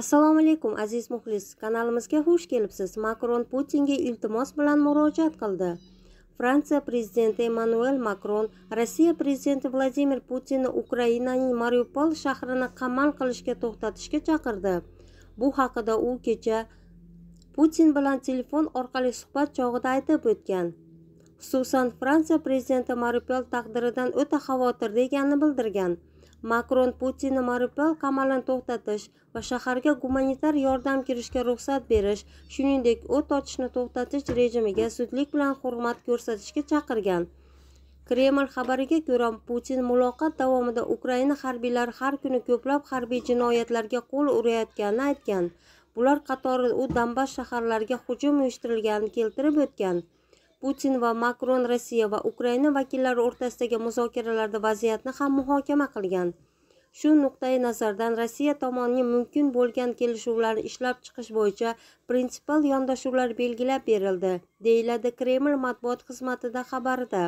assalomu alaykum aziz muxlis kanalimizga xush kelibsiz makron putinga iltimos bilan murojaat qildi fransiya prezidenti emmanuel makron rossiya prezidenti vladimir putinni ukrainaning mariupol shahrini qamal qilishga to'xtatishga chaqirdi bu haqida u kecha putin bilan telefon orqali suhbat chog'ida aytib o'tgan xususan fransiya prezidenti mariupol taqdiridan o'ta xavotirda ekanini bildirgan makron putinni maripel qamalini to'xtatish va shaharga gumanitar yordam kirishga ruxsat berish shuningdek o't ochishni to'xtatish rejimiga судлик bilan hurmat ko'rsatishga chaqirgan kreml xabariga ko'ra putin muloqot davomida ukraina harbiylari har kuni ko'plab harbiy jinoyatlarga qo'l urayotganini aytgan bular qatori u donbass shaharlariga hujum uyushtirilganini keltirib o'tgan putin va makron rossiya va ukraina vakillari o'rtasidagi muzokaralarda vaziyatni ham muhokama qilgan shu nuqtai nazardan rossiya tomonining mumkin bo'lgan kelishuvlarni ishlab chiqish bo'yicha prinsipial yondashuvlar belgilab berildi deyiladi kreml matbuot xizmatida xabarida